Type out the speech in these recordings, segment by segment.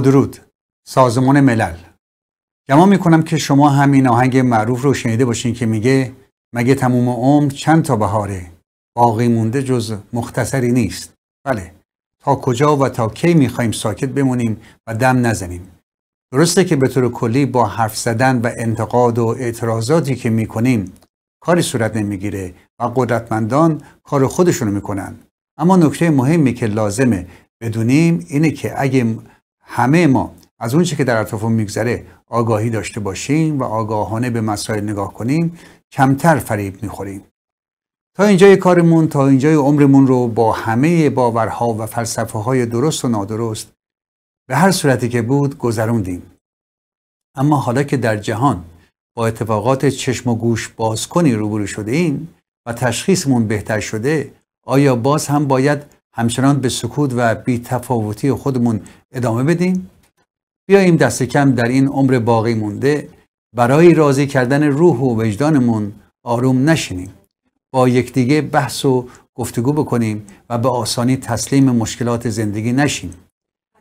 درود سازمان ملل گمان کنم که شما همین آهنگ معروف رو شنیده باشین که میگه مگه تموم عمر چند تا بهاره باقی مونده جز مختصری نیست بله تا کجا و تا کی میخوایم ساکت بمونیم و دم نزنیم درسته که به طور کلی با حرف زدن و انتقاد و اعتراضاتی که میکنیم کاری صورت نمیگیره و قدرتمندان کار خودشونو میکنن اما نکته مهمی که لازمه بدونیم اینه که اگه همه ما از اون که در اطرافمون میگذره آگاهی داشته باشیم و آگاهانه به مسائل نگاه کنیم کمتر فریب میخوریم تا اینجای کارمون تا اینجای عمرمون رو با همه باورها و فلسفه های درست و نادرست به هر صورتی که بود گذروندیم اما حالا که در جهان با اتفاقات چشم و گوش بازکنی روبرو شده این و تشخیصمون بهتر شده آیا باز هم باید همچنان به سکوت و بی تفاوتی خودمون ادامه بدیم بیاییم دست کم در این عمر باقی مونده برای راضی کردن روح و وجدانمون آروم نشینیم با یکدیگه بحث و گفتگو بکنیم و به آسانی تسلیم مشکلات زندگی نشیم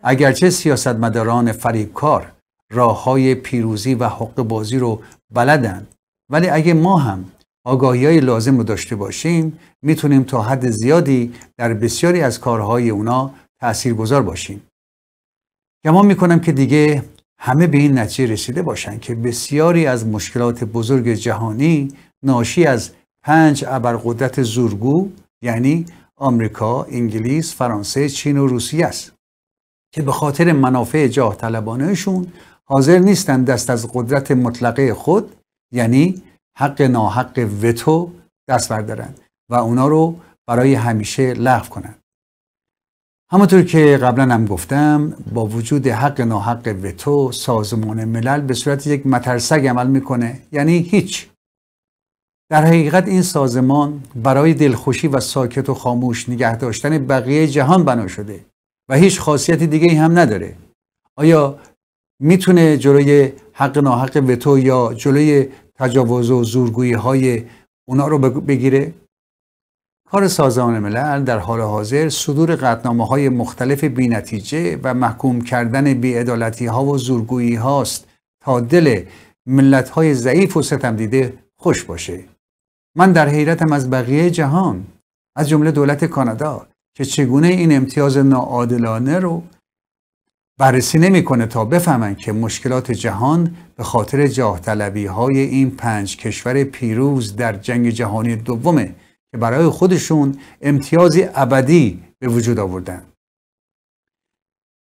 اگرچه سیاستمداران فریبکار راه های پیروزی و حق بازی رو بلدند ولی اگه ما هم آگاهی های لازم رو داشته باشیم میتونیم تا حد زیادی در بسیاری از کارهای اونا گذار باشیم گمان میکنم که دیگه همه به این نتیجه رسیده باشند که بسیاری از مشکلات بزرگ جهانی ناشی از پنج ابرقدرت زورگو یعنی آمریکا، انگلیس، فرانسه، چین و روسیه است که به خاطر منافع جاه طلبانهشون حاضر نیستند دست از قدرت مطلقه خود یعنی حق ناحق وتو دست بردارن و اونا رو برای همیشه لغو کنن همونطور که قبلا هم گفتم با وجود حق ناحق وتو سازمان ملل به صورت یک مترسگ عمل میکنه یعنی هیچ در حقیقت این سازمان برای دلخوشی و ساکت و خاموش نگه داشتن بقیه جهان بنا شده و هیچ خاصیت دیگه هم نداره آیا میتونه جلوی حق ناحق وتو یا جلوی تجاوز و زورگویی های اونا رو بگیره کار سازمان ملل در حال حاضر صدور قطنامه های مختلف بینتیجه و محکوم کردن بیعدالتی ها و زورگویی هاست تا دل ملت های ضعیف و ستم دیده خوش باشه من در حیرتم از بقیه جهان از جمله دولت کانادا که چگونه این امتیاز ناعادلانه رو بررسی نمیکنه تا بفهمن که مشکلات جهان به خاطر جاه های این پنج کشور پیروز در جنگ جهانی دومه که برای خودشون امتیازی ابدی به وجود آوردن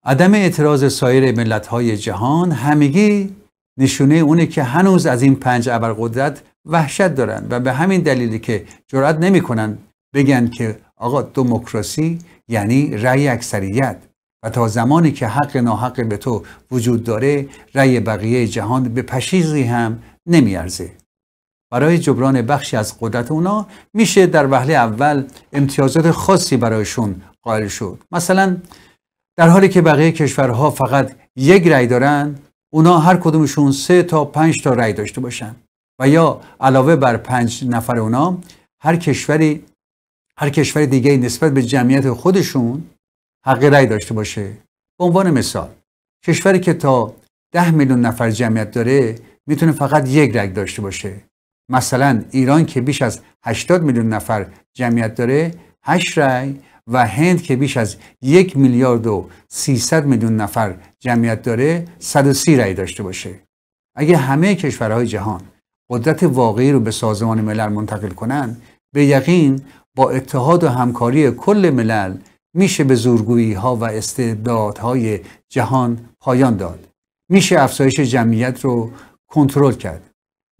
عدم اعتراض سایر ملت های جهان همگی نشونه اونه که هنوز از این پنج ابرقدرت وحشت دارن و به همین دلیلی که جرأت نمیکنن بگن که آقا دموکراسی یعنی رأی اکثریت و تا زمانی که حق ناحق به تو وجود داره رأی بقیه جهان به پشیزی هم نمیارزه برای جبران بخشی از قدرت اونا میشه در وهله اول امتیازات خاصی برایشون قائل شد مثلا در حالی که بقیه کشورها فقط یک رأی دارن اونا هر کدومشون سه تا پنج تا رأی داشته باشن و یا علاوه بر پنج نفر اونا هر کشوری هر کشور دیگه نسبت به جمعیت خودشون حق رأی داشته باشه به عنوان مثال کشوری که تا ده میلیون نفر جمعیت داره میتونه فقط یک رگ داشته باشه مثلا ایران که بیش از 80 میلیون نفر جمعیت داره 8 رأی و هند که بیش از یک میلیارد و 300 میلیون نفر جمعیت داره 130 رأی داشته باشه اگه همه کشورهای جهان قدرت واقعی رو به سازمان ملل منتقل کنن به یقین با اتحاد و همکاری کل ملل میشه به زورگویی ها و استعدادهای جهان پایان داد میشه افزایش جمعیت رو کنترل کرد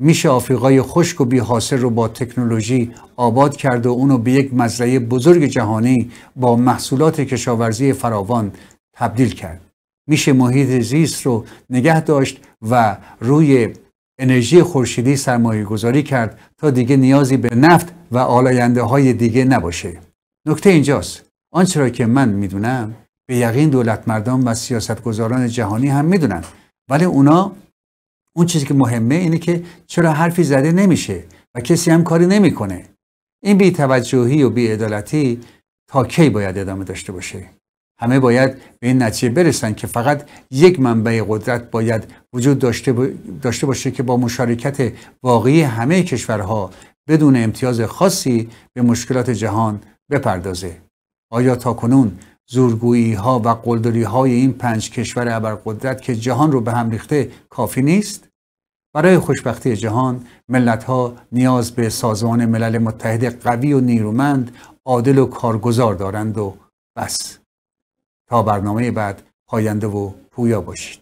میشه آفریقای خشک و بیحاصل رو با تکنولوژی آباد کرد و اونو به یک مزرعه بزرگ جهانی با محصولات کشاورزی فراوان تبدیل کرد میشه محیط زیست رو نگه داشت و روی انرژی خورشیدی سرمایه گذاری کرد تا دیگه نیازی به نفت و آلاینده های دیگه نباشه نکته اینجاست آنچه را که من میدونم به یقین دولت مردم و گذاران جهانی هم میدونن ولی اونا اون چیزی که مهمه اینه که چرا حرفی زده نمیشه و کسی هم کاری نمیکنه این بیتوجهی و بیعدالتی تا کی باید ادامه داشته باشه همه باید به این نتیجه برسن که فقط یک منبع قدرت باید وجود داشته, داشته باشه که با مشارکت واقعی همه کشورها بدون امتیاز خاصی به مشکلات جهان بپردازه آیا تا کنون زورگویی ها و قلدری های این پنج کشور ابرقدرت که جهان رو به هم ریخته کافی نیست؟ برای خوشبختی جهان ملت ها نیاز به سازمان ملل متحد قوی و نیرومند عادل و کارگزار دارند و بس تا برنامه بعد پاینده و پویا باشید